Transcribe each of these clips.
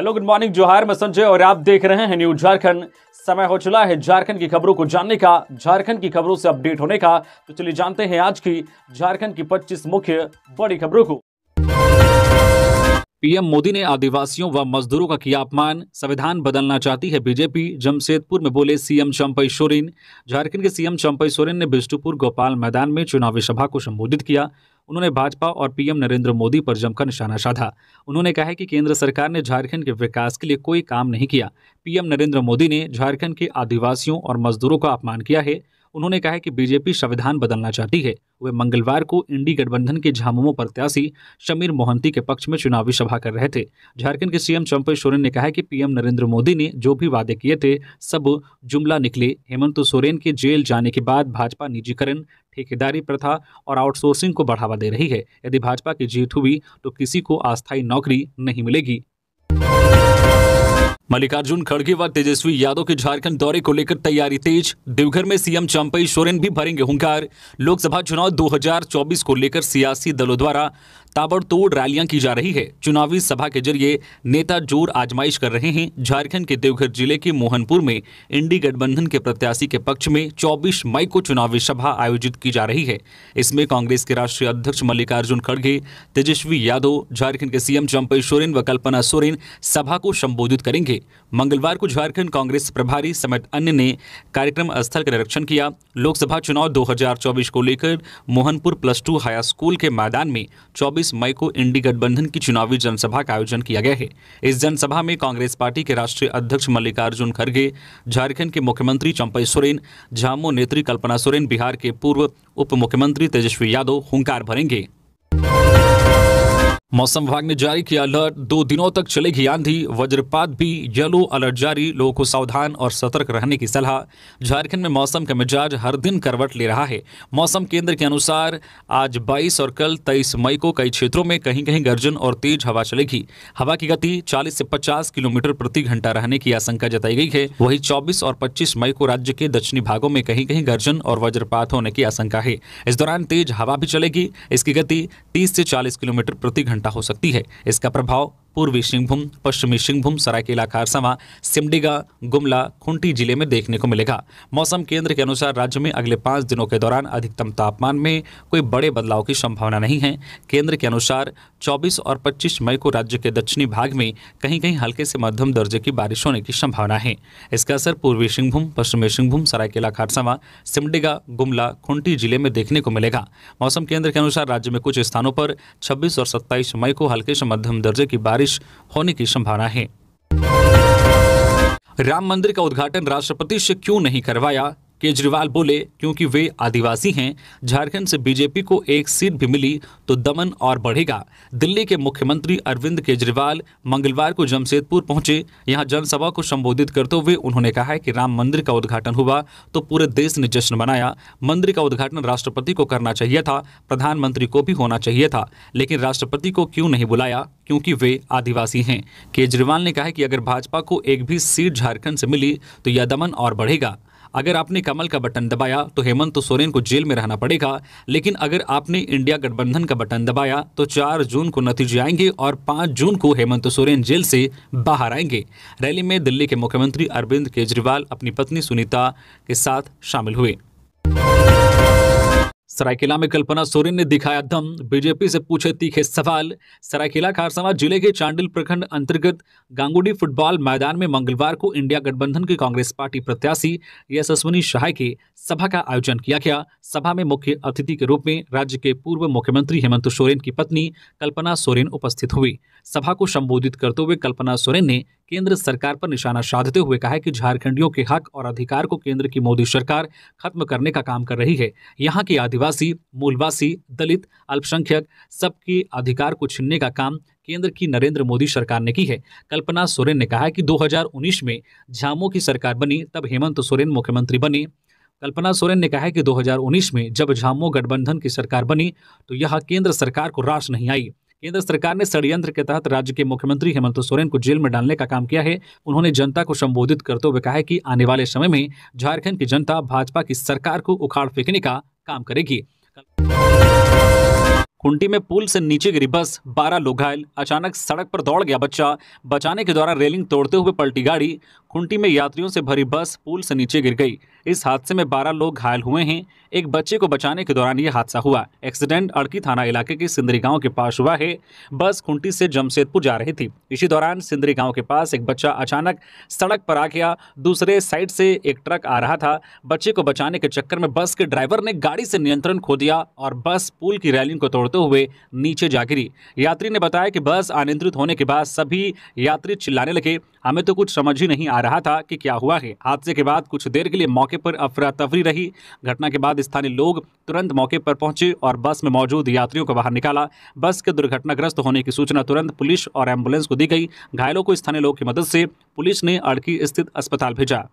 hello good morning जोहार मैं संजय और आप देख रहे हैं न्यूज झारखंड समय हो चला है झारखंड की खबरों को जानने का झारखंड की खबरों से अपडेट होने का तो चलिए जानते हैं आज की झारखंड की 25 मुख्य बड़ी खबरों को पीएम मोदी ने आदिवासियों व मजदूरों का किया अपमान संविधान बदलना चाहती है बीजेपी जमशेदपुर में बोले सीएम चंपई सोरेन झारखंड के सीएम चंपई सोरेन ने बिष्टुपुर गोपाल मैदान में चुनावी सभा को संबोधित किया उन्होंने भाजपा और पीएम नरेंद्र मोदी पर जमकर निशाना साधा उन्होंने कहा कि केंद्र सरकार ने झारखंड के विकास के लिए कोई काम नहीं किया पीएम नरेंद्र मोदी ने झारखंड के आदिवासियों और मजदूरों का अपमान किया है उन्होंने कहा कि बीजेपी संविधान बदलना चाहती है वे मंगलवार को इंडी गठबंधन के झामुमो प्रत्याशी शमीर मोहंती के पक्ष में चुनावी सभा कर रहे थे झारखंड के सीएम चंपई सोरेन ने कहा कि पीएम नरेंद्र मोदी ने जो भी वादे किए थे सब जुमला निकले हेमंत सोरेन के जेल जाने के बाद भाजपा निजीकरण ठेकेदारी प्रथा और आउटसोर्सिंग को बढ़ावा दे रही है यदि भाजपा की जीत हुई तो किसी को अस्थायी नौकरी नहीं मिलेगी मल्लिकार्जुन खड़गे व तेजस्वी यादव के झारखंड दौरे को लेकर तैयारी तेज देवघर में सीएम चंपई सोरेन भी भरेंगे हुंकार लोकसभा चुनाव 2024 को लेकर सियासी दलों द्वारा ताबड़तोड़ रैलियां की जा रही है चुनावी सभा के जरिए नेता जोर आजमाइश कर रहे हैं झारखंड के देवघर जिले के मोहनपुर में इंडी गठबंधन के प्रत्याशी के पक्ष में 24 मई को चुनावी सभा आयोजित की जा रही है इसमें कांग्रेस के राष्ट्रीय अध्यक्ष मल्लिकार्जुन खड़गे तेजस्वी यादव झारखंड के सीएम चंपई सोरेन व कल्पना सोरेन सभा को संबोधित करेंगे मंगलवार को झारखंड कांग्रेस प्रभारी समेत अन्य ने कार्यक्रम स्थल का निरीक्षण किया लोकसभा चुनाव 2024 को लेकर Mohanpur plus two high school के मैदान में 24 मई को इंडी गठबंधन की चुनावी जनसभा का आयोजन किया गया है इस जनसभा में कांग्रेस पार्टी के राष्ट्रीय अध्यक्ष मल्लिकार्जुन खड़गे झारखंड के मुख्यमंत्री चंपई सोरेन झामो नेत्री कल्पना सोरेन बिहार के पूर्व उप मुख्यमंत्री तेजस्वी यादव हुंकार भरेंगे मौसम विभाग ने जारी किया अलर्ट दो दिनों तक चलेगी आंधी वज्रपात भी येलो अलर्ट जारी लोगों को सावधान और सतर्क रहने की सलाह झारखंड में मौसम का मिजाज हर दिन करवट ले रहा है मौसम केंद्र के अनुसार आज 22 और कल 23 मई को कई क्षेत्रों में कहीं कहीं गर्जन और तेज हवा चलेगी हवा की गति चालीस से पचास किलोमीटर प्रति घंटा रहने की आशंका जताई गई है वही चौबीस और पच्चीस मई को राज्य के दक्षिणी भागों में कहीं कहीं गर्जन और वज्रपात होने की आशंका है इस दौरान तेज हवा भी चलेगी इसकी गति तीस से चालीस किलोमीटर प्रति घंटा घंटा हो सकती है इसका प्रभाव पूर्वी सिंहभूम पश्चिमी सिंहभूम सरायकेला खारसवा सिमडिगा गुमला खुंटी जिले में देखने को मिलेगा मौसम केंद्र के अनुसार राज्य में अगले पाँच दिनों के दौरान अधिकतम तापमान में कोई बड़े बदलाव की संभावना नहीं है केंद्र के अनुसार 24 और 25 मई को राज्य के दक्षिणी भाग में कहीं कहीं हल्के से मध्यम दर्जे की बारिश होने की संभावना है इसका असर पूर्वी सिंहभूम पश्चिमी सिंहभूम सरायकेला खारसवा सिमडिगा गुमला खुंटी जिले में देखने को मिलेगा मौसम केंद्र के अनुसार राज्य में कुछ स्थानों पर छब्बीस और सत्ताईस मई को हल्के से मध्यम दर्जे की बारिश बारिश होने की संभावना है राम मंदिर का उद्घाटन राष्ट्रपति से क्यों नहीं करवाया केजरीवाल बोले क्योंकि वे आदिवासी हैं झारखंड से बीजेपी को एक सीट भी मिली तो दमन और बढ़ेगा दिल्ली के मुख्यमंत्री अरविंद केजरीवाल मंगलवार को जमशेदपुर पहुंचे यहां जनसभा को संबोधित करते हुए उन्होंने कहा है कि राम मंदिर का उद्घाटन हुआ तो पूरे देश ने जश्न मनाया मंदिर का उद्घाटन राष्ट्रपति को करना चाहिए था प्रधानमंत्री को भी होना चाहिए था लेकिन राष्ट्रपति को क्यों नहीं बुलाया क्योंकि वे आदिवासी हैं केजरीवाल ने कहा कि अगर भाजपा को एक भी सीट झारखंड से मिली तो यह दमन और बढ़ेगा अगर आपने कमल का बटन दबाया तो हेमंत तो सोरेन को जेल में रहना पड़ेगा लेकिन अगर आपने इंडिया गठबंधन का बटन दबाया तो चार जून को नतीजे आएंगे और पाँच जून को हेमंत तो सोरेन जेल से बाहर आएंगे रैली में दिल्ली के मुख्यमंत्री अरविंद केजरीवाल अपनी पत्नी सुनीता के साथ शामिल हुए सरायकेला में कल्पना सोरेन ने दिखाया दम बीजेपी से पूछे तीखे सवाल सरायकेला खारसावा जिले के चांडिल प्रखंड अंतर्गत गांगुडी फुटबॉल मैदान में मंगलवार को इंडिया गठबंधन के कांग्रेस पार्टी प्रत्याशी यशस्विनी शाह की सभा का आयोजन किया गया सभा में मुख्य अतिथि के रूप में राज्य के पूर्व मुख्यमंत्री हेमंत सोरेन की पत्नी कल्पना सोरेन उपस्थित हुई सभा को संबोधित करते हुए कल्पना सोरेन ने केंद्र सरकार पर निशाना साधते हुए कहा है कि झारखंडियों के हक और अधिकार को केंद्र की मोदी सरकार खत्म करने का काम कर रही है यहाँ के आदिवासी मूलवासी दलित अल्पसंख्यक सबके अधिकार को छीनने का काम केंद्र की नरेंद्र मोदी सरकार ने की है कल्पना सोरेन ने कहा कि 2019 में झामो की सरकार बनी तब हेमंत सोरेन मुख्यमंत्री बने कल्पना सोरेन ने कहा है कि 2019 में जब झामो गठबंधन की सरकार बनी तो यह केंद्र सरकार को राश नहीं आई केंद्र सरकार ने षडयंत्र के तहत राज्य के मुख्यमंत्री हेमंत सोरेन को जेल में डालने का काम किया है उन्होंने जनता को संबोधित करते हुए कहा है कि आने वाले समय में झारखंड की जनता भाजपा की सरकार को उखाड़ फेंकने का काम करेगी खुंटी में पुल से नीचे गिरी बस 12 लोग घायल अचानक सड़क पर दौड़ गया बच्चा बचाने के द्वारा रेलिंग तोड़ते हुए पलटी गाड़ी खुंटी में यात्रियों से भरी बस पुल से नीचे गिर गई इस हादसे में 12 लोग घायल हुए हैं एक बच्चे को बचाने के दौरान यह हादसा हुआ एक्सीडेंट अड़की थाना इलाके के सिंदरी गांव के पास हुआ है बस खुंटी से जमशेदपुर जा रही थी इसी दौरान सिंदरी गांव के पास एक बच्चा अचानक सड़क पर आ गया दूसरे साइड से एक ट्रक आ रहा था बच्चे को बचाने के चक्कर में बस के ड्राइवर ने गाड़ी से नियंत्रण खो दिया और बस पुल की रैलिंग को तोड़ते हुए नीचे जा गिरी यात्री ने बताया कि बस अनियंत्रित होने के बाद सभी यात्री चिल्लाने लगे हमें तो कुछ समझ ही नहीं आ रहा था कि क्या हुआ है हादसे के बाद कुछ देर के लिए मौके पर अफरा तफरी रही घटना के बाद स्थानीय लोग तुरंत मौके पर पहुंचे और बस में मौजूद यात्रियों को बाहर निकाला बस के दुर्घटनाग्रस्त होने की सूचना तुरंत पुलिस और एम्बुलेंस को दी गई घायलों को स्थानीय लोगों की मदद से पुलिस ने अड़की स्थित अस्पताल भेजा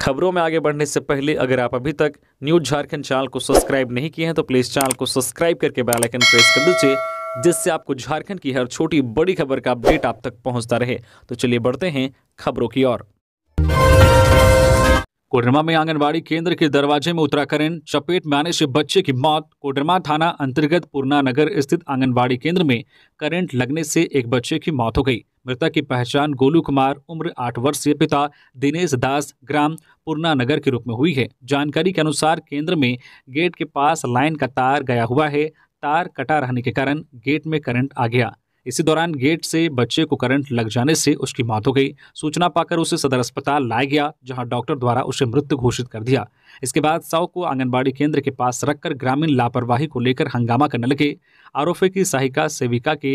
खबरों में आगे बढ़ने से पहले अगर आप अभी तक न्यूज झारखंड चैनल को सब्सक्राइब नहीं किए हैं तो प्लीज चैनल को सब्सक्राइब करके बेल आइकन प्रेस कर दीजिए जिससे आपको झारखंड की हर छोटी बड़ी खबर का अपडेट आप तक पहुंचता रहे तो चलिए बढ़ते हैं खबरों की ओर कोडरमा में आंगनबाड़ी केंद्र के दरवाजे में उत्तराखंड चपेट में आने से बच्चे की मौत कोडरमा थाना अंतर्गत पूर्णा नगर स्थित आंगनबाड़ी केंद्र में करंट लगने से एक बच्चे की मौत हो गई मृतक की पहचान गोलू कुमार उम्र आठ वर्षीय पिता दिनेश दास ग्राम पूर्णा नगर के रूप में हुई है जानकारी के अनुसार केंद्र में गेट के पास लाइन का तार गया हुआ है तार कटा रहने के कारण गेट में करंट आ गया इसी दौरान गेट से बच्चे को करंट लग जाने से उसकी मौत हो गई सूचना पाकर उसे सदर अस्पताल लाया गया जहां डॉक्टर द्वारा उसे मृत घोषित कर दिया इसके बाद साव को आंगनबाड़ी केंद्र के पास रखकर ग्रामीण लापरवाही को लेकर हंगामा करने लगे आरोपी की सहायिका सेविका के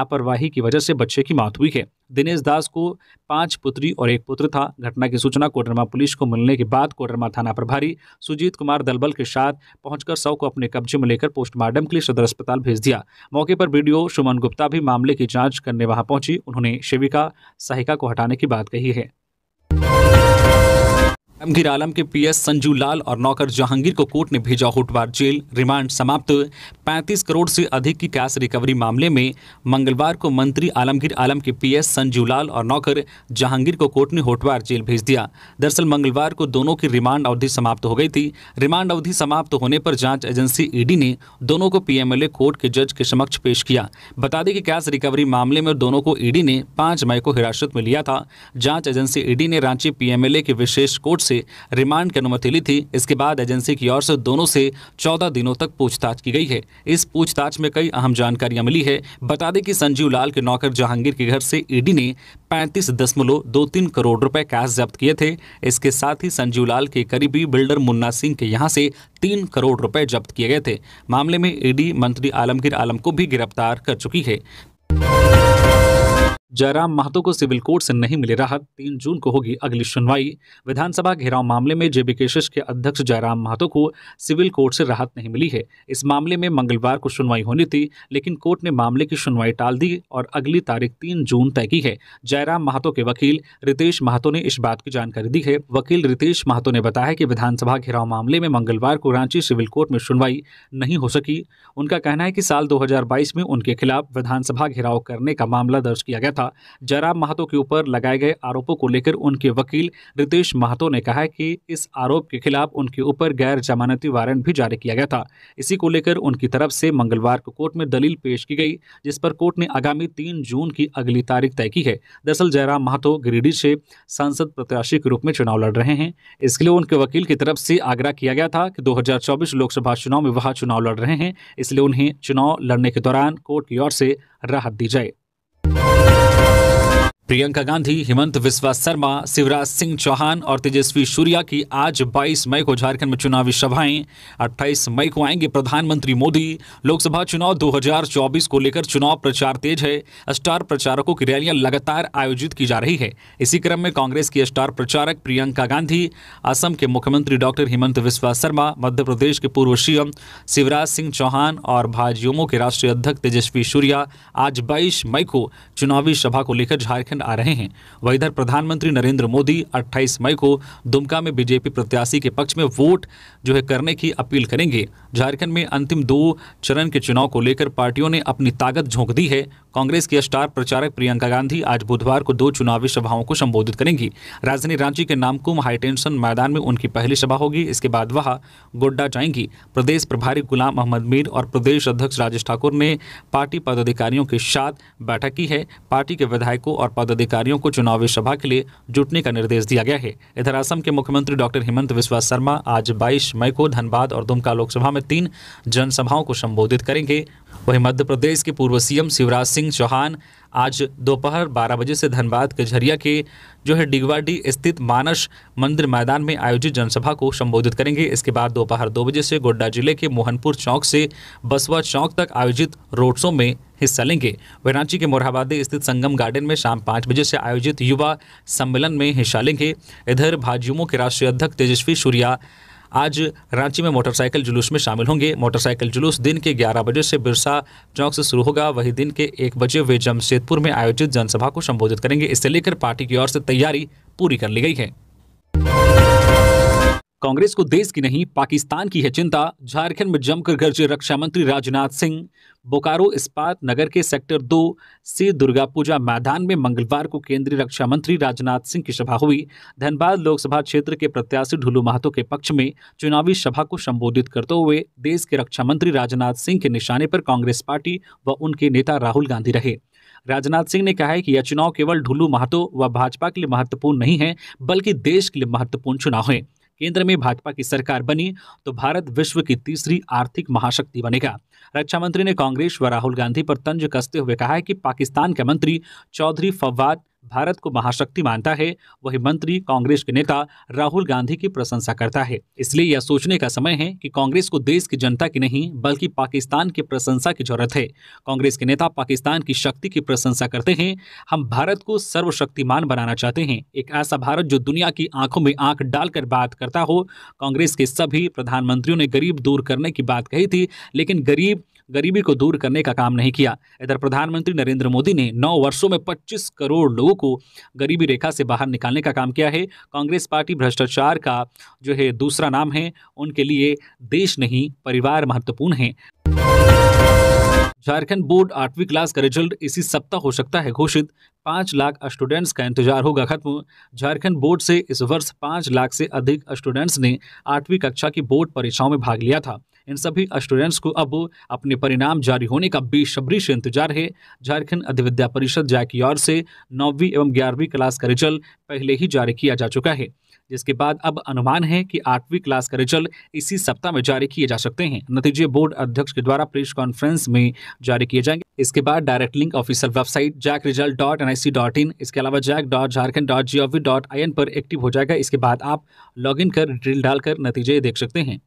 लापरवाही की वजह से बच्चे की मौत हुई है दिनेश दास को पांच पुत्री और एक पुत्र था घटना की सूचना कोडरमा पुलिस को मिलने के बाद कोडरमा थाना प्रभारी सुजीत कुमार दलबल के साथ पहुंचकर शव को अपने कब्जे में लेकर पोस्टमार्टम के लिए सदर अस्पताल भेज दिया मौके पर बी सुमन गुप्ता भी मामले की जाँच करने वहाँ पहुंची उन्होंने शिविका सहायिका को हटाने की बात कही है अमगिर आलम के पीएस संजू लाल और नौकर जहांगीर को कोर्ट ने भेजा होटवार जेल रिमांड समाप्त 35 करोड़ से अधिक की कैश रिकवरी मामले में मंगलवार को मंत्री आलमगीर आलम के पीएस संजू लाल और नौकर जहांगीर को कोर्ट ने होटवार जेल भेज दिया दरअसल मंगलवार को दोनों की रिमांड अवधि समाप्त हो गई थी रिमांड अवधि समाप्त होने पर जांच एजेंसी ईडी ने दोनों को पीएमएलए कोर्ट के जज के समक्ष पेश किया बता दें कि कैश रिकवरी मामले में दोनों को ईडी ने पाँच मई को हिरासत में लिया था जाँच एजेंसी ईडी ने रांची पीएमएलए के विशेष कोर्ट से रिमांड की अनुमति ली थी इसके बाद एजेंसी की ओर से दोनों से चौदह दिनों तक पूछताछ की गई है इस पूछताछ में कई अहम जानकारियां मिली है बता दें कि संजीव लाल के नौकर जहांगीर के घर से ईडी ने पैंतीस दशमलव दो तीन करोड़ रुपए कैश जब्त किए थे इसके साथ ही संजीव लाल के करीबी बिल्डर मुन्ना सिंह के यहाँ से तीन करोड़ रुपए जब्त किए गए थे मामले में ईडी मंत्री आलमगीर आलम को भी गिरफ्तार कर चुकी है जयराम महतो को सिविल कोर्ट से नहीं मिली राहत तीन जून को होगी अगली सुनवाई विधानसभा घेराव मामले में जेबी केशिश के अध्यक्ष जयराम महतो को सिविल कोर्ट से राहत नहीं मिली है इस मामले में मंगलवार को सुनवाई होनी थी लेकिन कोर्ट ने मामले की सुनवाई टाल दी और अगली तारीख तीन जून तय की है जयराम महतो के वकील रितेश महतो ने इस बात की जानकारी दी है वकील रितेश महतो ने बताया कि विधानसभा घेराव मामले में मंगलवार को रांची सिविल कोर्ट में सुनवाई नहीं हो सकी उनका कहना है कि साल दो में उनके खिलाफ विधानसभा घेराव करने का मामला दर्ज किया गया था था जयराम महतो के ऊपर लगाए गए आरोपों को लेकर उनके वकील रितेश महतो ने कहा कि इस आरोप के खिलाफ उनके ऊपर गैर जमानती वारंट भी जारी किया गया था इसी को लेकर उनकी तरफ से मंगलवार को कोर्ट में दलील पेश की गई जिस पर कोर्ट ने आगामी तीन जून की अगली तारीख तय की है दरअसल जयराम महतो गिरिडीह से सांसद प्रत्याशी के रूप में चुनाव लड़ रहे हैं इसके लिए उनके वकील की तरफ से आग्रह किया गया था कि 2024 लोकसभा चुनाव में वह चुनाव लड़ रहे हैं इसलिए उन्हें चुनाव लड़ने के दौरान कोर्ट की ओर से राहत दी जाए प्रियंका गांधी हेमंत विश्वा शर्मा शिवराज सिंह चौहान और तेजस्वी सूर्या की आज 22 मई को झारखंड में चुनावी सभाएं 28 मई को आएंगे प्रधानमंत्री मोदी लोकसभा चुनाव 2024 को लेकर चुनाव प्रचार तेज है स्टार प्रचारकों की रैलियां लगातार आयोजित की जा रही है इसी क्रम में कांग्रेस की स्टार प्रचारक प्रियंका गांधी असम के मुख्यमंत्री डॉक्टर हिमंत विश्वा शर्मा मध्य प्रदेश के पूर्व सीएम शिवराज सिंह चौहान और भाजयुमो के राष्ट्रीय अध्यक्ष तेजस्वी सूर्या आज बाईस मई को चुनावी सभा को लेकर झारखंड नजर आ रहे हैं वहीं इधर प्रधानमंत्री नरेंद्र मोदी 28 मई को दुमका में बीजेपी प्रत्याशी के पक्ष में वोट जो है करने की अपील करेंगे झारखंड में अंतिम दो चरण के चुनाव को लेकर पार्टियों ने अपनी ताकत झोंक दी है कांग्रेस की स्टार प्रचारक प्रियंका गांधी आज बुधवार को दो चुनावी सभाओं को संबोधित करेंगी राजधानी रांची के नामकुम हाईटेंशन मैदान में उनकी पहली सभा होगी इसके बाद वह गोड्डा जाएंगी प्रदेश प्रभारी गुलाम अहमद मीर और प्रदेश अध्यक्ष राजेश ठाकुर ने पार्टी पदाधिकारियों के साथ बैठक की है पार्टी के विधायकों और पद पदाधिकारियों को चुनावी सभा के लिए जुटने का निर्देश दिया गया है इधर असम के मुख्यमंत्री डॉक्टर हेमंत विश्वास शर्मा आज 22 मई को धनबाद और दुमका लोकसभा में तीन जनसभाओं को संबोधित करेंगे वहीं मध्य प्रदेश के पूर्व सीएम शिवराज सिंह चौहान आज दोपहर बारह बजे से धनबाद के झरिया के जो है डिगवाडी स्थित मानस मंदिर मैदान में आयोजित जनसभा को संबोधित करेंगे इसके बाद दोपहर दो बजे से गोड्डा जिले के मोहनपुर चौक से बसवा चौक तक आयोजित रोड शो में हिस्सा लेंगे वे रांची के मोरहाबादी स्थित संगम गार्डन में शाम पाँच बजे से आयोजित युवा सम्मेलन में हिस्सा लेंगे इधर भाजयुमो के राष्ट्रीय अध्यक्ष तेजस्वी सूर्या आज रांची में मोटरसाइकिल जुलूस में शामिल होंगे मोटरसाइकिल जुलूस दिन के 11 बजे से बिरसा चौक से शुरू होगा वही दिन के एक बजे वे जमशेदपुर में आयोजित जनसभा को संबोधित करेंगे इससे लेकर पार्टी की ओर से तैयारी पूरी कर ली गई है कांग्रेस को देश की नहीं पाकिस्तान की है चिंता झारखंड में जमकर गर्जे रक्षा मंत्री राजनाथ सिंह बोकारो इस्पात नगर के सेक्टर दो से दुर्गा पूजा मैदान में मंगलवार को केंद्रीय रक्षा मंत्री राजनाथ सिंह की सभा हुई धनबाद लोकसभा क्षेत्र के प्रत्याशी ढुलू महतो के पक्ष में चुनावी सभा को संबोधित करते हुए देश के रक्षा मंत्री राजनाथ सिंह के निशाने पर कांग्रेस पार्टी व उनके नेता राहुल गांधी रहे राजनाथ सिंह ने कहा है कि यह चुनाव केवल ढुलू महतो व भाजपा के लिए महत्वपूर्ण नहीं है बल्कि देश के लिए महत्वपूर्ण चुनाव है केंद्र में भाजपा की सरकार बनी तो भारत विश्व की तीसरी आर्थिक महाशक्ति बनेगा रक्षा मंत्री ने कांग्रेस व राहुल गांधी पर तंज कसते हुए कहा है कि पाकिस्तान के मंत्री चौधरी फवाद भारत को महाशक्ति मानता है वही मंत्री कांग्रेस के नेता राहुल गांधी की प्रशंसा करता है इसलिए यह सोचने का समय है कि कांग्रेस को देश की जनता की नहीं बल्कि पाकिस्तान की प्रशंसा की जरूरत है कांग्रेस के नेता पाकिस्तान की शक्ति की प्रशंसा करते हैं हम भारत को सर्वशक्तिमान बनाना चाहते हैं एक ऐसा भारत जो दुनिया की आंखों में आंख डालकर बात करता हो कांग्रेस के सभी प्रधानमंत्रियों ने गरीब दूर करने की बात कही थी लेकिन गरीब गरीबी को दूर करने का काम नहीं किया इधर प्रधानमंत्री नरेंद्र मोदी ने नौ वर्षों में 25 करोड़ लोगों को गरीबी रेखा से बाहर निकालने का काम किया है कांग्रेस पार्टी भ्रष्टाचार का जो है दूसरा नाम है उनके लिए देश नहीं परिवार महत्वपूर्ण है झारखंड बोर्ड आठवीं क्लास का रिजल्ट इसी सप्ताह हो सकता है घोषित पाँच लाख स्टूडेंट्स का इंतजार होगा खत्म झारखंड बोर्ड से इस वर्ष पाँच लाख से अधिक स्टूडेंट्स ने आठवीं कक्षा की बोर्ड परीक्षाओं में भाग लिया था इन सभी स्टूडेंट्स को अब अपने परिणाम जारी होने का बेसब्री से इंतजार है झारखंड अधिविद्या परिषद जै की ओर से नौवीं एवं ग्यारहवीं क्लास का रिजल्ट पहले ही जारी किया जा चुका है जिसके बाद अब अनुमान है कि आठवीं क्लास का रिजल्ट इसी सप्ताह में जारी किए जा सकते हैं नतीजे बोर्ड अध्यक्ष के द्वारा प्रेस कॉन्फ्रेंस में जारी किए जाएंगे इसके बाद direct link official website JAC result dot N I C dot in इसके अलावा JAC dot Jharkhand dot G O V dot I N पर एक्टिव हो जाएगा इसके बाद आप इन कर ड्रिल डालकर नतीजे देख सकते हैं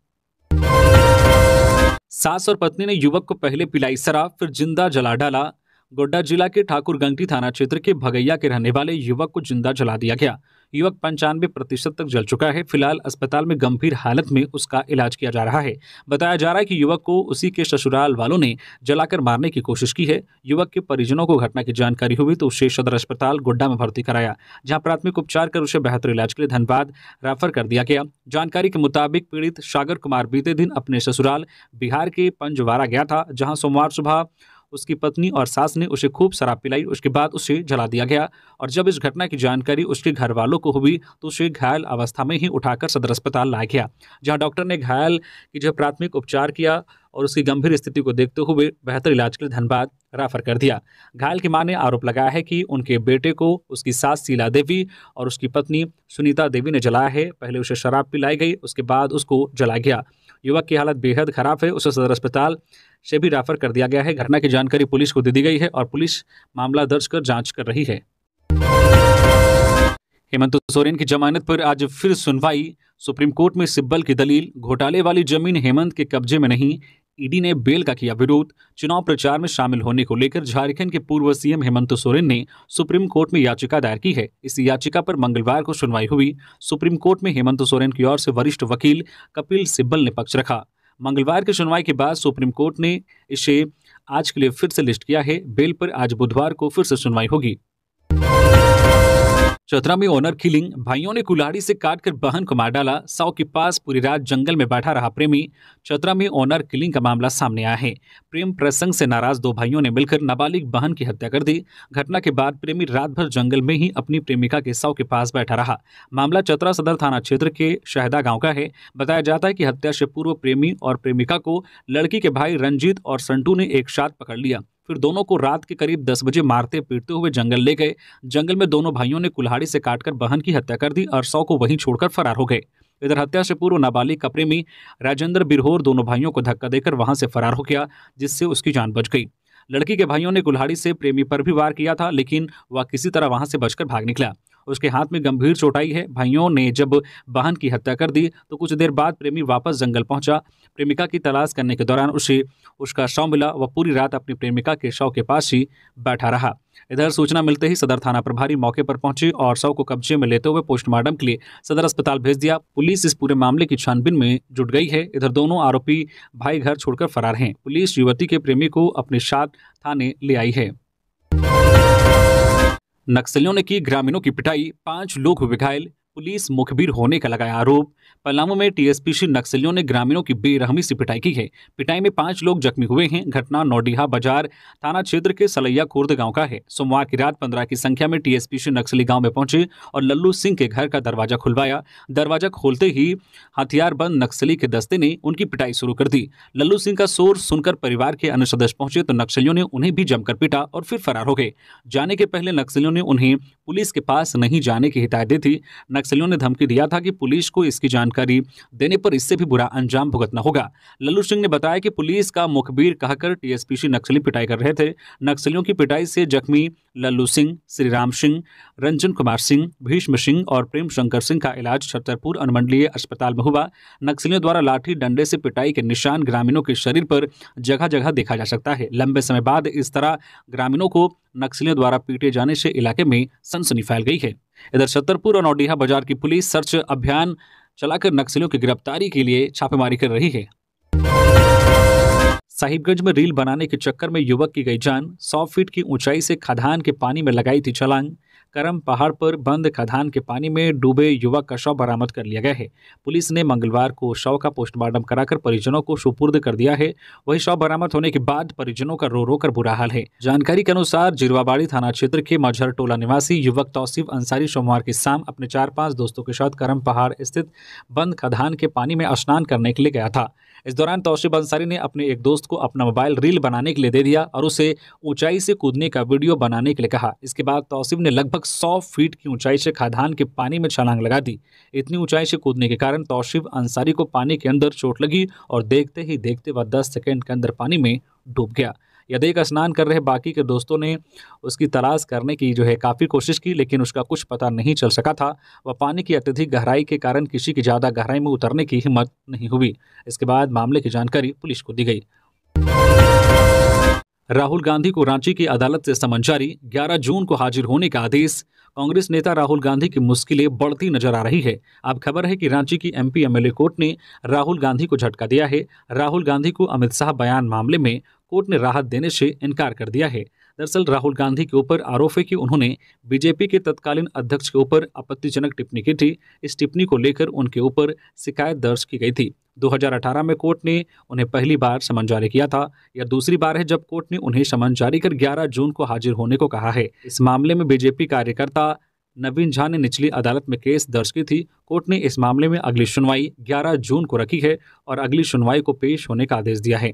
सास और पत्नी ने युवक को पहले पिलाई शराब फिर जिंदा जला डाला गोड्डा जिला के ठाकुर गंगटी थाना क्षेत्र के भगैया के रहने वाले युवक को जिंदा जला दिया गया युवक पंचानवे प्रतिशत तक जल चुका है फिलहाल अस्पताल में गंभीर हालत में उसका इलाज किया जा रहा है बताया जा रहा है कि युवक को उसी के ससुराल वालों ने जलाकर मारने की कोशिश की है युवक के परिजनों को घटना की जानकारी हुई तो उसे सदर अस्पताल गोड्डा में भर्ती कराया जहाँ प्राथमिक उपचार कर उसे बेहतर इलाज के लिए धनबाद रेफर कर दिया गया जानकारी के मुताबिक पीड़ित सागर कुमार बीते दिन अपने ससुराल बिहार के पंजवारा गया था जहाँ सोमवार सुबह उसकी पत्नी और सास ने उसे खूब शराब पिलाई उसके बाद उसे जला दिया गया और जब इस घटना की जानकारी उसके घर वालों को हुई तो उसे घायल अवस्था में ही उठाकर सदर अस्पताल लाया गया जहाँ डॉक्टर ने घायल की जो प्राथमिक उपचार किया और उसकी गंभीर स्थिति को देखते हुए बेहतर इलाज के लिए धनबाद रेफर कर दिया घायल की मां ने आरोप लगाया है कि उनके बेटे को उसकी सास शीला देवी और उसकी पत्नी सुनीता देवी ने जलाया है पहले उसे शराब पिलाई गई उसके बाद उसको जला गया युवक की हालत बेहद खराब है उसे सदर अस्पताल से भी रेफर कर दिया गया है घटना की जानकारी पुलिस को दे दी गई है और पुलिस मामला दर्ज कर जांच कर रही है हेमंत सोरेन की जमानत पर आज फिर सुनवाई सुप्रीम कोर्ट में सिब्बल की दलील घोटाले वाली जमीन हेमंत के कब्जे में नहीं ईडी ने बेल का किया विरोध चुनाव प्रचार में शामिल होने को लेकर झारखंड के पूर्व सीएम हेमंत सोरेन ने सुप्रीम कोर्ट में याचिका दायर की है इस याचिका पर मंगलवार को सुनवाई हुई सुप्रीम कोर्ट में हेमंत सोरेन की ओर से वरिष्ठ वकील कपिल सिब्बल ने पक्ष रखा मंगलवार की सुनवाई के बाद सुप्रीम कोर्ट ने इसे आज के लिए फिर से लिस्ट किया है बेल पर आज बुधवार को फिर से सुनवाई होगी चौथरा में ओनर किलिंग भाइयों ने कुल्हाड़ी से काटकर बहन को मार डाला साव के पास पूरी रात जंगल में बैठा रहा प्रेमी चौथरा में ओनर किलिंग का मामला सामने आया है प्रेम प्रसंग से नाराज दो भाइयों ने मिलकर नाबालिग बहन की हत्या कर दी घटना के बाद प्रेमी रात भर जंगल में ही अपनी प्रेमिका के साव के पास बैठा रहा मामला चतरा सदर थाना क्षेत्र के शहदा गाँव का है बताया जाता है की हत्या से पूर्व प्रेमी और प्रेमिका को लड़की के भाई रंजीत और संटू ने एक साथ पकड़ लिया फिर दोनों को रात के करीब दस बजे मारते पीटते हुए जंगल ले गए जंगल में दोनों भाइयों ने कुल्हाड़ी से काटकर बहन की हत्या कर दी और सौ को वहीं छोड़कर फरार हो गए इधर हत्या से पूर्व नाबालिग का प्रेमी राजेंद्र बिरहोर दोनों भाइयों को धक्का देकर वहां से फरार हो गया जिससे उसकी जान बच गई लड़की के भाइयों ने कुल्हाड़ी से प्रेमी पर भी वार किया था लेकिन वह किसी तरह वहां से बचकर भाग निकला उसके हाथ में गंभीर चोट आई है भाइयों ने जब बहन की हत्या कर दी तो कुछ देर बाद प्रेमी वापस जंगल पहुंचा प्रेमिका की तलाश करने के दौरान उसे उसका शव मिला वह पूरी रात अपनी प्रेमिका के शव के पास ही बैठा रहा इधर सूचना मिलते ही सदर थाना प्रभारी मौके पर पहुंचे और शव को कब्जे में लेते हुए पोस्टमार्टम के लिए सदर अस्पताल भेज दिया पुलिस इस पूरे मामले की छानबीन में जुट गई है इधर दोनों आरोपी भाई घर छोड़कर फरार हैं पुलिस युवती के प्रेमी को अपने साथ थाने ले आई है नक्सलियों ने की ग्रामीणों की पिटाई पांच लोग हुए घायल पुलिस मुखबिर होने का लगाया आरोप पलामू में टीएसपीसी नक्सलियों ने ग्रामीणों की बेरहमी से पिटाई की है पिटाई में पांच लोग जख्मी हुए हैं घटना नौडीहा बाजार थाना क्षेत्र के सलैया खुर्द गांव का है सोमवार की रात पंद्रह की संख्या में टीएसपीसी नक्सली गांव में पहुंचे और लल्लू सिंह के घर का दरवाजा खुलवाया दरवाजा खोलते ही हथियारबंद नक्सली के दस्ते ने उनकी पिटाई शुरू कर दी लल्लू सिंह का शोर सुनकर परिवार के अन्य सदस्य पहुंचे तो नक्सलियों ने उन्हें भी जमकर पिटा और फिर फरार हो गए जाने के पहले नक्सलियों ने उन्हें पुलिस के पास नहीं जाने की हिदायत दी थी नक्सलियों ने धमकी दिया था कि पुलिस को इसकी जानकारी देने पर इससे भी बुरा अंजाम भुगतना होगा लल्लू सिंह ने बताया कि पुलिस का मुखबिर कहकर टीएसपीसी नक्सली पिटाई कर रहे थे नक्सलियों की पिटाई से जख्मी लल्लू सिंह श्रीराम सिंह रंजन कुमार सिंह भीष्म सिंह और प्रेम शंकर सिंह का इलाज छतरपुर अनुमंडलीय अस्पताल में हुआ नक्सलियों द्वारा लाठी डंडे से पिटाई के निशान ग्रामीणों के शरीर पर जगह जगह देखा जा सकता है लंबे समय बाद इस तरह ग्रामीणों को नक्सलियों द्वारा पीटे जाने से इलाके में सनसनी फैल गई है इधर छतरपुर और नौडीहा बाजार की पुलिस सर्च अभियान चलाकर नक्सलियों की गिरफ्तारी के लिए छापेमारी कर रही है साहिबगंज में रील बनाने के चक्कर में युवक की गई जान 100 फीट की ऊंचाई से खदान के पानी में लगाई थी छलांग करम पहाड़ पर बंद खदान के पानी में डूबे युवक का शव बरामद कर लिया गया है पुलिस ने मंगलवार को शव का पोस्टमार्टम कराकर परिजनों को सुपुर्द कर दिया है वही शव बरामद होने के बाद परिजनों का रो रो कर बुरा हाल है जानकारी के अनुसार जिरवाबाड़ी थाना क्षेत्र के मझर टोला निवासी युवक तौसीफ अंसारी सोमवार की शाम अपने चार पांच दोस्तों के साथ करम पहाड़ स्थित बंद खदान के पानी में स्नान करने के लिए गया था इस दौरान तोशिब अंसारी ने अपने एक दोस्त को अपना मोबाइल रील बनाने के लिए दे दिया और उसे ऊंचाई से कूदने का वीडियो बनाने के लिए कहा इसके बाद तोसिब ने लगभग सौ फीट की ऊंचाई से खादान के पानी में छलांग लगा दी इतनी ऊंचाई से कूदने के कारण तोशिब अंसारी को पानी के अंदर चोट लगी और देखते ही देखते वह दस सेकेंड के अंदर पानी में डूब गया यदि स्नान कर रहे बाकी के दोस्तों ने उसकी तलाश करने की जो है काफ़ी कोशिश की लेकिन उसका कुछ पता नहीं चल सका था वह पानी की अत्यधिक गहराई के कारण किसी की ज़्यादा गहराई में उतरने की हिम्मत नहीं हुई इसके बाद मामले की जानकारी पुलिस को दी गई राहुल गांधी को रांची की अदालत से समन जारी 11 जून को हाजिर होने का आदेश कांग्रेस नेता राहुल गांधी की मुश्किलें बढ़ती नजर आ रही है अब खबर है कि रांची की एमपी एमएलए कोर्ट ने राहुल गांधी को झटका दिया है राहुल गांधी को अमित शाह बयान मामले में कोर्ट ने राहत देने से इनकार कर दिया है दरअसल राहुल गांधी के ऊपर आरोप है कि उन्होंने बीजेपी के तत्कालीन अध्यक्ष के ऊपर आपत्तिजनक टिप्पणी की थी इस टिप्पणी को लेकर उनके ऊपर शिकायत दर्ज की गई थी 2018 में कोर्ट ने उन्हें पहली बार समन जारी किया था यह दूसरी बार है जब कोर्ट ने उन्हें समन जारी कर 11 जून को हाजिर होने को कहा है इस मामले में बीजेपी कार्यकर्ता नवीन झा ने निचली अदालत में केस दर्ज की थी कोर्ट ने इस मामले में अगली सुनवाई 11 जून को रखी है और अगली सुनवाई को पेश होने का आदेश दिया है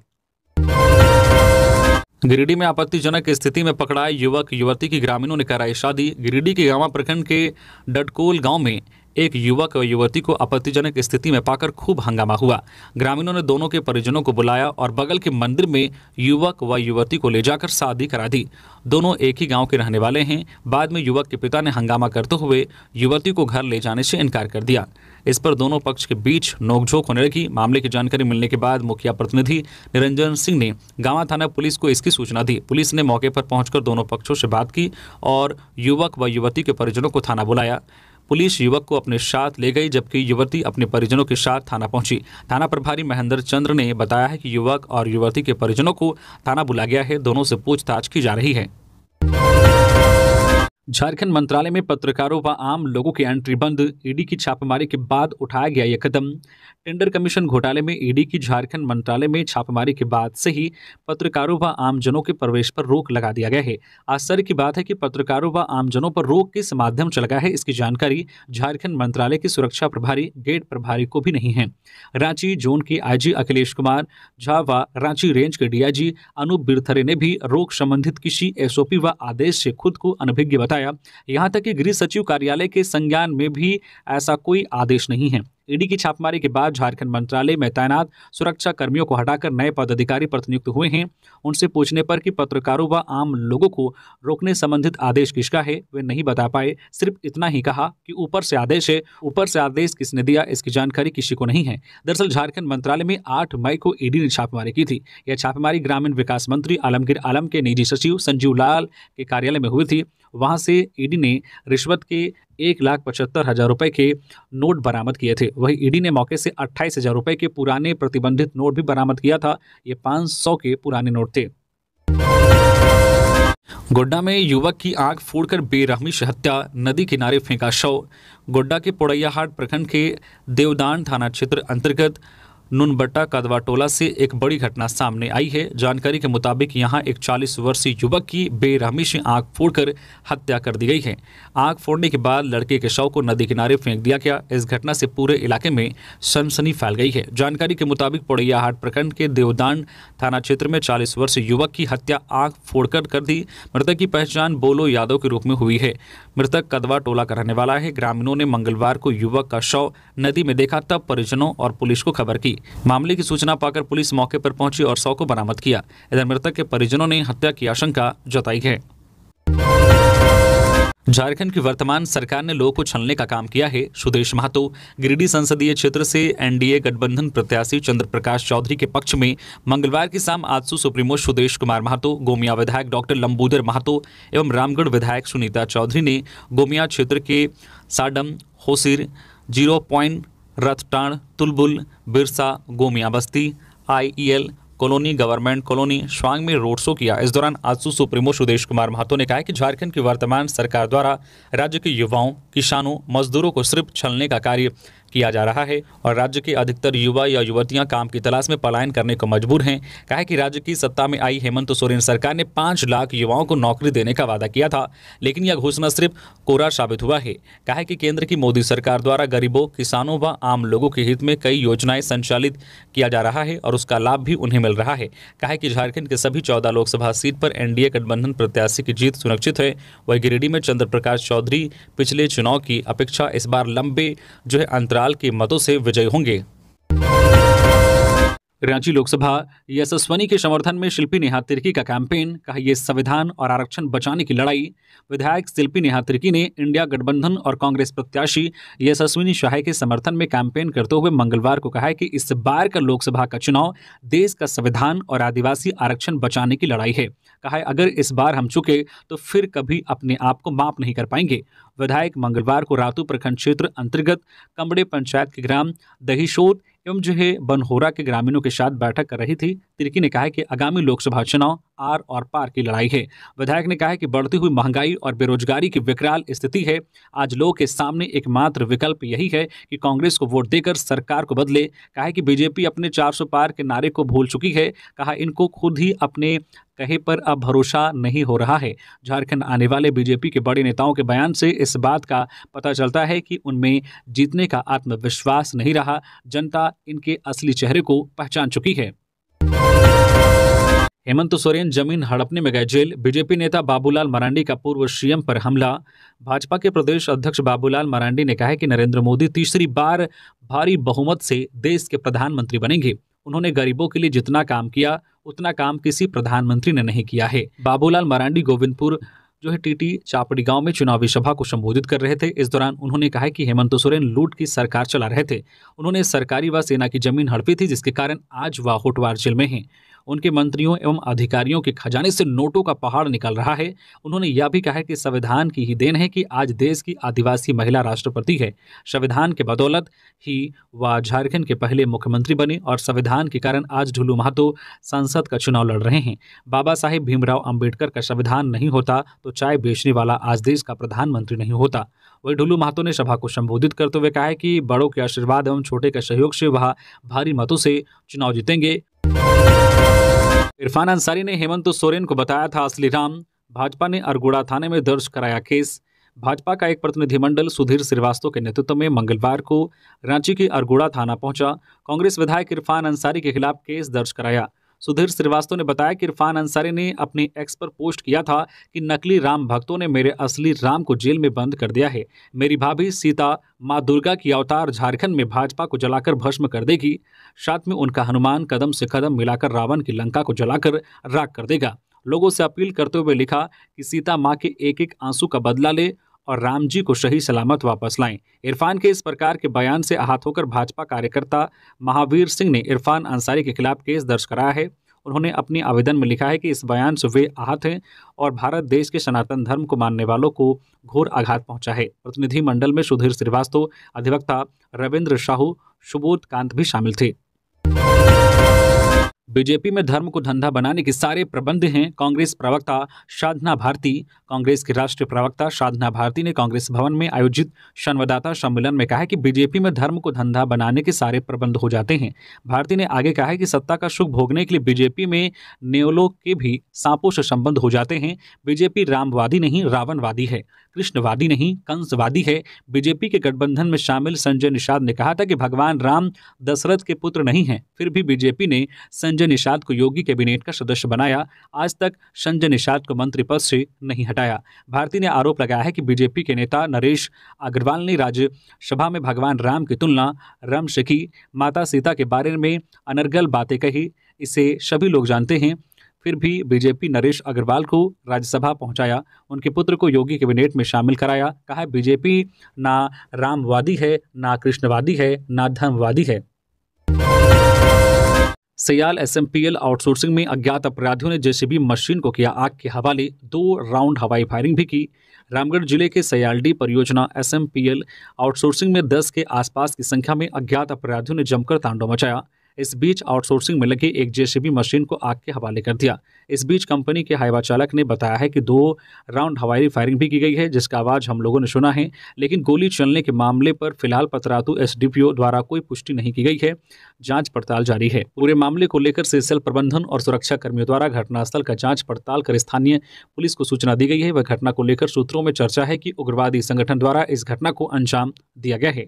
गिरिडीह में आपत्तिजनक स्थिति में पकड़ाए युवक युवती की ग्रामीणों ने कराई शादी गिरिडीह के गावा प्रखंड के डटकोल गांव में एक युवक और युवती को आपत्तिजनक स्थिति में पाकर खूब हंगामा हुआ ग्रामीणों ने दोनों के परिजनों को बुलाया और बगल के मंदिर में युवक व युवती को ले जाकर शादी करा दी दोनों एक ही गांव के रहने वाले हैं बाद में युवक के पिता ने हंगामा करते हुए युवती को घर ले जाने से इनकार कर दिया इस पर दोनों पक्ष के बीच नोकझोंक होने लगी मामले की जानकारी मिलने के बाद मुखिया प्रतिनिधि निरंजन सिंह ने गावा थाना पुलिस को इसकी सूचना दी पुलिस ने मौके पर पहुंचकर दोनों पक्षों से बात की और युवक व युवती के परिजनों को थाना बुलाया पुलिस युवक को अपने साथ ले गई जबकि युवती अपने परिजनों के साथ थाना पहुंची थाना प्रभारी महेंद्र चंद्र ने बताया है कि युवक और युवती के परिजनों को थाना बुला गया है दोनों से पूछताछ की जा रही है झारखंड मंत्रालय में पत्रकारों व आम लोगों की एंट्री बंद ईडी की छापेमारी के बाद उठाया गया यह कदम टेंडर कमीशन घोटाले में ईडी की झारखंड मंत्रालय में छापेमारी के बाद से ही पत्रकारों व आमजनों के प्रवेश पर रोक लगा दिया गया है आश्चर्य की बात है कि पत्रकारों व आमजनों पर रोक किस माध्यम से लगा है इसकी जानकारी झारखंड मंत्रालय के सुरक्षा प्रभारी गेट प्रभारी को भी नहीं है रांची जोन के आईजी अखिलेश कुमार झा व रांची रेंज के डीआईजी अनूप बिरथरे ने भी रोक संबंधित किसी एसओपी व आदेश से खुद को अनभिज्ञ बताया बताया यहाँ तक कि गृह सचिव कार्यालय के संज्ञान में भी ऐसा कोई आदेश नहीं है ईडी की छापेमारी के बाद झारखंड मंत्रालय में तैनात सुरक्षा कर्मियों को हटाकर नए पदाधिकारी प्रतिनियुक्त हुए हैं उनसे पूछने पर कि पत्रकारों व आम लोगों को रोकने संबंधित आदेश किसका है वे नहीं बता पाए सिर्फ इतना ही कहा कि ऊपर से आदेश है ऊपर से आदेश किसने दिया इसकी जानकारी किसी को नहीं है दरअसल झारखंड मंत्रालय में आठ मई को ईडी ने छापेमारी की थी यह छापेमारी ग्रामीण विकास मंत्री आलमगीर आलम के निजी सचिव संजीव लाल के कार्यालय में हुई थी वहां से ईडी ने रिश्वत के एक लाख पचहत्तर हज़ार रुपए के नोट बरामद किए थे वहीं ईडी ने मौके से अट्ठाईस हज़ार रुपए के पुराने प्रतिबंधित नोट भी बरामद किया था ये पाँच सौ के पुराने नोट थे गोड्डा में युवक की आग फोड़कर बेरहमी से हत्या नदी किनारे फेंका शव गोड्डा के पोड़ैयाहाट प्रखंड के देवदान थाना क्षेत्र अंतर्गत नुनबट्टा कदवाटोला से एक बड़ी घटना सामने आई है जानकारी के मुताबिक यहां एक 40 वर्षीय युवक की बेरहमी से आग फोड़कर हत्या कर दी गई है आग फोड़ने के बाद लड़के के शव को नदी किनारे फेंक दिया गया इस घटना से पूरे इलाके में सनसनी फैल गई है जानकारी के मुताबिक पोड़ैयाहाट प्रखंड के देवदान थाना क्षेत्र में चालीस वर्षीय युवक की हत्या आग फोड़कर कर दी मृतक की पहचान बोलो यादव के रूप में हुई है मृतक कदवा टोला का रहने वाला है ग्रामीणों ने मंगलवार को युवक का शव नदी में देखा तब परिजनों और पुलिस को खबर की थी मामले की सूचना पाकर पुलिस मौके पर पहुंची और शव को बरामद किया इधर मृतक के परिजनों ने हत्या की आशंका जताई है झारखंड की वर्तमान सरकार ने लोगों को छलने का काम किया है सुदेश महतो गिरिडीह संसदीय क्षेत्र से एनडीए गठबंधन प्रत्याशी चंद्रप्रकाश चौधरी के पक्ष में मंगलवार की शाम आजसू सुप्रीमो सुदेश कुमार महतो गोमिया विधायक डॉक्टर लंबूदर महतो एवं रामगढ़ विधायक सुनीता चौधरी ने गोमिया क्षेत्र के साडम होसिर जीरो पॉइंट रथटाण तुलबुल बिरसा गोमिया बस्ती IEL colony government colony Swang में रोड शो किया इस दौरान आजसू सुप्रीमो सुदेश कुमार महातो ने कहा कि झारखंड की वर्तमान सरकार द्वारा राज्य के युवाओं किसानों मजदूरों को सिर्फ छलने का कार्य किया जा रहा है और राज्य के अधिकतर युवा या युवतियां काम की तलाश में पलायन करने को मजबूर हैं कहा कि राज्य की सत्ता में आई हेमंत सोरेन सरकार ने पाँच लाख युवाओं को नौकरी देने का वादा किया था लेकिन यह घोषणा सिर्फ कोरा साबित हुआ है कहा कि केंद्र की मोदी सरकार द्वारा गरीबों किसानों व आम लोगों के हित में कई योजनाएं संचालित किया जा रहा है और उसका लाभ भी उन्हें मिल रहा है कहा कि झारखंड के सभी चौदह लोकसभा सीट पर एनडीए गठबंधन प्रत्याशी की जीत सुनिश्चित है वही गिरिडीह में चंद्र प्रकाश चौधरी पिछले चुनाव की अपेक्षा इस बार लंबे जो है अंतर बिराल के मतों से विजयी होंगे रांची लोकसभा यशस्वनी के समर्थन में शिल्पी नेहा तिर्की का कैंपेन कहा ये संविधान और आरक्षण बचाने की लड़ाई विधायक शिल्पी नेहा तिर्की ने इंडिया गठबंधन और कांग्रेस प्रत्याशी यशस्विनी शाह के समर्थन में कैंपेन करते हुए मंगलवार को कहा कि इस बार का लोकसभा का चुनाव देश का संविधान और आदिवासी आरक्षण बचाने की लड़ाई है कहा है अगर इस बार हम चुके तो फिर कभी अपने आप को माफ नहीं कर पाएंगे विधायक मंगलवार को रातू प्रखंड क्षेत्र अंतर्गत कमड़े पंचायत के ग्राम दहीशोर एवं जो है बनहोरा के ग्रामीणों के साथ बैठक कर रही थी तिर्की ने कहा कि आगामी लोकसभा चुनाव आर और पार की लड़ाई है विधायक ने कहा कि बढ़ती हुई महंगाई और बेरोजगारी की विकराल स्थिति है आज लोगों के सामने एकमात्र विकल्प यही है कि कांग्रेस को वोट देकर सरकार को बदले कहा कि बीजेपी अपने 400 पार के नारे को भूल चुकी है कहा इनको खुद ही अपने कहे पर अब भरोसा नहीं हो रहा है झारखंड आने वाले बीजेपी के बड़े नेताओं के बयान से इस बात का पता चलता है कि उनमें जीतने का आत्मविश्वास नहीं रहा जनता इनके असली चेहरे को पहचान चुकी है हेमंत सोरेन जमीन हड़पने में गए जेल बीजेपी नेता बाबूलाल मरांडी का पूर्व सीएम पर हमला भाजपा के प्रदेश अध्यक्ष बाबूलाल मरांडी ने कहा है कि नरेंद्र मोदी तीसरी बार भारी बहुमत से देश के प्रधानमंत्री बनेंगे उन्होंने गरीबों के लिए जितना काम किया उतना काम किसी प्रधानमंत्री ने नहीं किया है बाबूलाल मरांडी गोविंदपुर जो है टीटी चापड़ी गांव में चुनावी सभा को संबोधित कर रहे थे इस दौरान उन्होंने कहा कि हेमंत सोरेन लूट की सरकार चला रहे थे उन्होंने सरकारी व सेना की जमीन हड़पी थी जिसके कारण आज वह होटवार जेल में हैं उनके मंत्रियों एवं अधिकारियों के खजाने से नोटों का पहाड़ निकल रहा है उन्होंने यह भी कहा कि संविधान की ही देन है कि आज देश की आदिवासी महिला राष्ट्रपति है संविधान के बदौलत ही वह झारखंड के पहले मुख्यमंत्री बने और संविधान के कारण आज ढुलू महतो संसद का चुनाव लड़ रहे हैं बाबा साहेब भीमराव अम्बेडकर का संविधान नहीं होता तो चाय बेचने वाला आज देश का प्रधानमंत्री नहीं होता वही ढुलू महतो ने सभा को संबोधित करते हुए कहा है कि बड़ों के आशीर्वाद एवं छोटे के सहयोग से वह भारी मतों से चुनाव जीतेंगे इरफान अंसारी ने हेमंत सोरेन को बताया था असली राम भाजपा ने अरगोड़ा थाने में दर्ज कराया केस भाजपा का एक प्रतिनिधिमंडल सुधीर श्रीवास्तव के नेतृत्व में मंगलवार को रांची के अरगोड़ा थाना पहुंचा कांग्रेस विधायक इरफान अंसारी के खिलाफ केस दर्ज कराया सुधीर श्रीवास्तव ने बताया कि इरफान अंसारी ने अपने एक्स पर पोस्ट किया था कि नकली राम भक्तों ने मेरे असली राम को जेल में बंद कर दिया है मेरी भाभी सीता माँ दुर्गा की अवतार झारखंड में भाजपा को जलाकर भस्म कर देगी साथ में उनका हनुमान कदम से कदम मिलाकर रावण की लंका को जलाकर राख कर देगा लोगों से अपील करते हुए लिखा कि सीता माँ के एक एक आंसू का बदला ले और राम जी को सही सलामत वापस लाएं इरफान के इस प्रकार के बयान से आहत होकर भाजपा कार्यकर्ता महावीर सिंह ने इरफान अंसारी के खिलाफ केस दर्ज कराया है उन्होंने अपने आवेदन में लिखा है कि इस बयान से वे आहत हैं और भारत देश के सनातन धर्म को मानने वालों को घोर आघात पहुंचा है प्रतिनिधिमंडल में सुधीर श्रीवास्तव अधिवक्ता रविन्द्र शाहू सुबोध कांत भी शामिल थे बीजेपी में धर्म को धंधा बनाने के सारे प्रबंध हैं कांग्रेस प्रवक्ता साधना भारती कांग्रेस के राष्ट्रीय प्रवक्ता साधना भारती ने कांग्रेस भवन में आयोजित संवाददाता सम्मेलन में कहा कि बीजेपी में धर्म को धंधा बनाने के सारे प्रबंध हो जाते हैं भारती ने आगे कहा कि सत्ता का सुख भोगने के लिए बीजेपी में नेवलों के भी सांपों से संबंध हो जाते हैं बीजेपी रामवादी नहीं रावणवादी है कृष्णवादी नहीं कंसवादी है बीजेपी के गठबंधन में शामिल संजय निषाद ने कहा था कि भगवान राम दशरथ के पुत्र नहीं है फिर भी बीजेपी ने संजय निषाद को योगी कैबिनेट का सदस्य बनाया आज तक संजय निषाद को मंत्री पद से नहीं हटाया भारती ने आरोप लगाया है कि बीजेपी के नेता नरेश अग्रवाल ने राज्यसभा में भगवान राम की तुलना राम से की माता सीता के बारे में अनर्गल बातें कही इसे सभी लोग जानते हैं फिर भी बीजेपी नरेश अग्रवाल को राज्यसभा पहुंचाया उनके पुत्र को योगी कैबिनेट में शामिल कराया कहा बीजेपी ना रामवादी है ना कृष्णवादी है ना धर्मवादी है सयाल एसएमपीएल आउटसोर्सिंग में अज्ञात अपराधियों ने जेसीबी मशीन को किया आग के हवाले दो राउंड हवाई फायरिंग भी की रामगढ़ जिले के सयालडी परियोजना एसएमपीएल आउटसोर्सिंग में 10 के आसपास की संख्या में अज्ञात अपराधियों ने जमकर तांडव मचाया इस बीच आउटसोर्सिंग में लगी एक जेसीबी मशीन को आग के हवाले कर दिया इस बीच कंपनी के हाईवा चालक ने बताया है कि दो राउंड हवाई फायरिंग भी की गई है जिसका आवाज़ हम लोगों ने सुना है लेकिन गोली चलने के मामले पर फिलहाल पतरातू एस द्वारा कोई पुष्टि नहीं की गई है जांच पड़ताल जारी है पूरे मामले को लेकर सीएसएल प्रबंधन और सुरक्षा कर्मियों द्वारा घटनास्थल का जांच पड़ताल कर स्थानीय पुलिस को सूचना दी गई है वह घटना को लेकर सूत्रों में चर्चा है कि उग्रवादी संगठन द्वारा इस घटना को अंजाम दिया गया है